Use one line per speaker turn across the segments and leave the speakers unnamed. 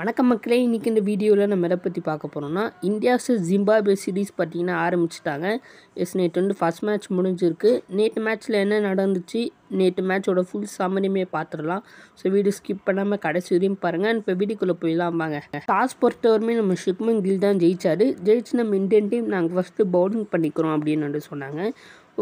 வணக்கம் மக்களே இன்றைக்கி இந்த வீடியோவில் நம்ம எதை பற்றி பார்க்க போகிறோம்னா இந்தியாஸ் ஜிம்பாபே சீரீஸ் பார்த்திங்கன்னா ஆரம்பிச்சிட்டாங்க எஸ் நேற்று வந்து ஃபஸ்ட் மேட்ச் முடிஞ்சிருக்கு நேற்று மேட்ச்சில் என்ன நடந்துச்சு நேற்று மேட்சோட ஃபுல் சம்மரியுமே பார்த்துடலாம் ஸோ வீடியோ ஸ்கிப் பண்ணாமல் கடைசி வரையும் பாருங்கள் இப்போ வீடியோக்குள்ளே போயிடலாம் வாங்க டாஸ் பொறுத்தவரையுமே நம்ம ஷிப்மன் கில் தான் ஜெயிச்சார் ஜெயிச்சு நம்ம இந்தியன் டீம் நாங்கள் ஃபஸ்ட்டு பவுலிங் பண்ணிக்கிறோம் அப்படின்னு சொன்னாங்க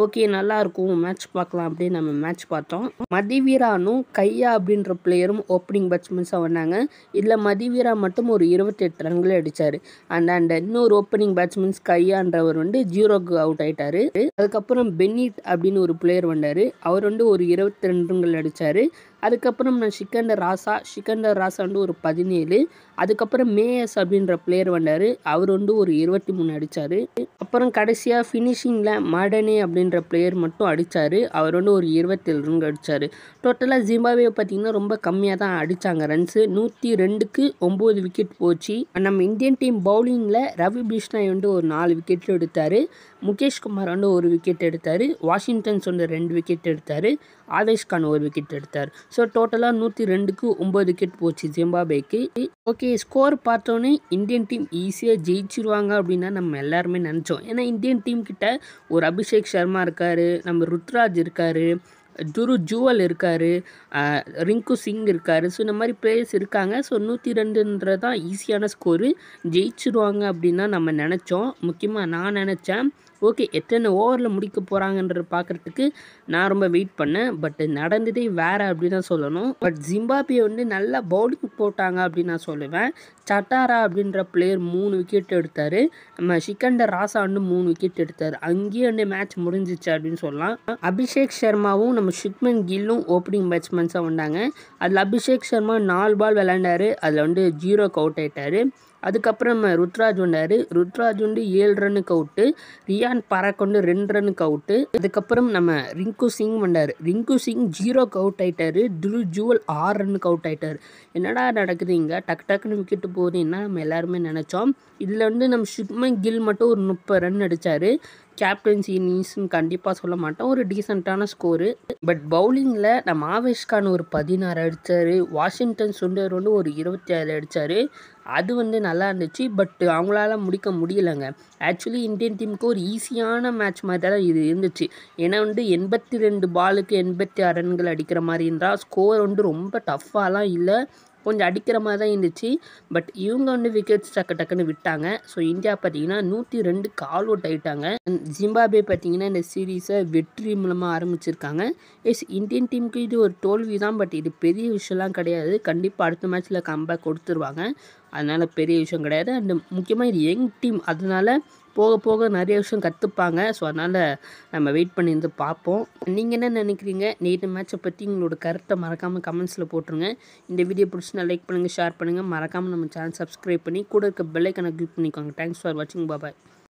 ஓகே நல்லாயிருக்கும் மேட்ச் பார்க்கலாம் அப்படின்னு நம்ம மேட்ச் பார்த்தோம் மதிவீரானும் கையா அப்படின்ற பிளேயரும் ஓப்பனிங் பேட்ஸ்மேன்ஸாக வந்தாங்க இதில் மதிவீரா மட்டும் ஒரு இருபத்தெட்டு ரன்களை அடித்தார் அந்த அண்ட் இன்னொரு ஓப்பனிங் பேட்ஸ்மென்ஸ் கையான்றவர் வந்து ஜீரோக்கு அவுட் ஆயிட்டாரு அதுக்கப்புறம் பென்னிட் அப்படின்னு ஒரு பிளேயர் வந்தார் அவர் வந்து ஒரு இருபத்தி ரெண்டு ரன்கள் அடித்தார் அதுக்கப்புறம் நான் சிக்கண்டர் ராசா சிக்கண்டர் ராசா வந்து ஒரு பதினேழு அதுக்கப்புறம் மேயஸ் அப்படின்ற பிளேயர் வந்தார் அவர் வந்து ஒரு இருபத்தி மூணு அடித்தார் அப்புறம் கடைசியாக ஃபினிஷிங்கில் மடனே அப்படின்ற பிளேயர் மட்டும் அடித்தார் அவர் வந்து ஒரு இருபத்தேழு ரன் அடித்தார் டோட்டலாக ஜிம்பாவே பார்த்திங்கன்னா ரொம்ப கம்மியாக தான் அடித்தாங்க ரன்ஸு நூற்றி ரெண்டுக்கு ஒம்பது விக்கெட் போச்சு நம்ம இந்தியன் டீம் பவுலிங்கில் ரவி பிஷ்ணாய் வந்து ஒரு நாலு விக்கெட் எடுத்தார் முகேஷ் குமார் வந்து ஒரு விக்கெட் எடுத்தார் வாஷிங்டன்ஸ் வந்து ரெண்டு விக்கெட் எடுத்தார் ஆவேஷ் கான் ஒரு விக்கெட் எடுத்தார் ஸோ டோட்டலாக நூற்றி ரெண்டுக்கு ஒம்பது விக்கெட் போச்சு ஜிம்பாபேக்கு ஓகே ஸ்கோர் பார்த்தோன்னே இந்தியன் டீம் ஈஸியாக ஜெயிச்சிருவாங்க அப்படின்னா நம்ம எல்லாருமே நினச்சோம் ஏன்னா இந்தியன் டீம் கிட்ட ஒரு அபிஷேக் சர்மா இருக்கார் நம்ம ருத்ராஜ் இருக்கார் துரு ஜுவல் இருக்கார் ரிங்கு சிங் இருக்கார் ஸோ இந்த மாதிரி பிளேயர்ஸ் இருக்காங்க ஸோ நூற்றி ரெண்டுன்றது தான் ஈஸியான ஸ்கோரு ஜெயிச்சிருவாங்க அப்படின்னு தான் நம்ம நினச்சோம் முக்கியமாக நான் நினச்சேன் ஓகே எத்தனை ஓவரில் முடிக்க போகிறாங்கன்ற பார்க்குறதுக்கு நான் ரொம்ப வெயிட் பண்ணேன் பட் நடந்ததே வேறு அப்படின்னு தான் சொல்லணும் பட் ஜிம்பாபே வந்து நல்லா பவுலிங் போட்டாங்க அப்படின்னு நான் சொல்லுவேன் சட்டாரா அப்படின்ற பிளேயர் மூணு விக்கெட் எடுத்தார் நம்ம சிக்கண்டர் ராசா வந்து மூணு விக்கெட் எடுத்தார் அங்கேயே வந்து மேட்ச் முடிஞ்சிச்சு அப்படின்னு சொல்லலாம் அபிஷேக் சர்மாவும் நம்ம ஷிக்மன் கில்லும் ஓப்பனிங் பேட்ஸ்மேன்ஸாக வந்தாங்க அதில் அபிஷேக் சர்மா நாலு பால் விளாண்டார் அதில் வந்து ஜீரோக்கு அவுட் ஆகிட்டார் அதுக்கப்புறம் நம்ம ருத்ராஜ் வந்தார் ருத்ராஜ் வந்து ஏழு ரன்னுக்கு அவுட்டு ரியான் பறக்கொண்டு ரெண்டு ரன்னுக்கு அவுட்டு அதுக்கப்புறம் நம்ம ரிங்கு சிங் வந்தார் ரிங்கு சிங் ஜீரோக்கு அவுட் ஆகிட்டார் துரு ஜுவல் ஆறு ரன்னுக்கு அவுட் ஆகிட்டார் என்னடா நடக்குது இங்கே டக்கு டக்குன்னு விக்கெட்டு போகுதுன்னா நம்ம எல்லாருமே நினச்சோம் இதில் வந்து நம்ம ஷிப்மன் கில் மட்டும் ஒரு முப்பது ரன் அடித்தார் கேப்டன்சி நீஸ்ன்னு கண்டிப்பாக சொல்ல மாட்டோம் ஒரு டீசெண்டான ஸ்கோரு பட் பவுலிங்கில் நம்ம மாவேஷ்கான் ஒரு பதினாறு அடித்தார் வாஷிங்டன் சுண்டர் வந்து ஒரு இருபத்தி ஆறு அடித்தார் அது வந்து நல்லா இருந்துச்சு பட் அவங்களால முடிக்க முடியலைங்க ஆக்சுவலி இந்தியன் டீமுக்கு ஒரு ஈஸியான மேட்ச் மாதிரி தான் இது இருந்துச்சு ஏன்னா வந்து எண்பத்தி ரெண்டு பாலுக்கு எண்பத்தி ஆறு ரன்கள் அடிக்கிற மாதிரி இருந்தால் ஸ்கோர் வந்து ரொம்ப டஃப்பாலாம் இல்லை கொஞ்சம் அடிக்கிற மாதிரி தான் இருந்துச்சு பட் இவங்க வந்து விக்கெட்ஸ் டக்கு டக்குன்னு விட்டாங்க ஸோ இந்தியா பார்த்தீங்கன்னா நூற்றி ரெண்டு கால் அவுட் ஆகிட்டாங்க ஜிம்பாபே பார்த்தீங்கன்னா இந்த சீரீஸை வெற்றி மூலமாக ஆரம்பிச்சிருக்காங்க எஸ் இந்தியன் டீமுக்கு இது ஒரு தோல்வி தான் பட் இது பெரிய விஷயம்லாம் கிடையாது கண்டிப்பாக அடுத்த மேட்ச்சில் கம்பேக் கொடுத்துருவாங்க அதனால் பெரிய விஷயம் கிடையாது அண்ட் முக்கியமாக இது யங் டீம் அதனால் போக போக நிறைய விஷயம் கற்றுப்பாங்க ஸோ அதனால் நம்ம வெயிட் பண்ணி இருந்து பார்ப்போம் நீங்கள் என்ன நினைக்கிறீங்க நேற்று மேட்சை பற்றி உங்களோட கருத்தை மறக்காமல் கமெண்ட்ஸில் போட்டுருங்க இந்த வீடியோ பிடிச்சினா லைக் பண்ணுங்கள் ஷேர் பண்ணுங்கள் மறக்காமல் நம்ம சேனல் சப்ஸ்கிரைப் பண்ணி கூட இருக்க பெல்லைக்கான கிளிக் பண்ணிக்கோங்க தேங்க்ஸ் ஃபார் வாட்சிங் பாபாய்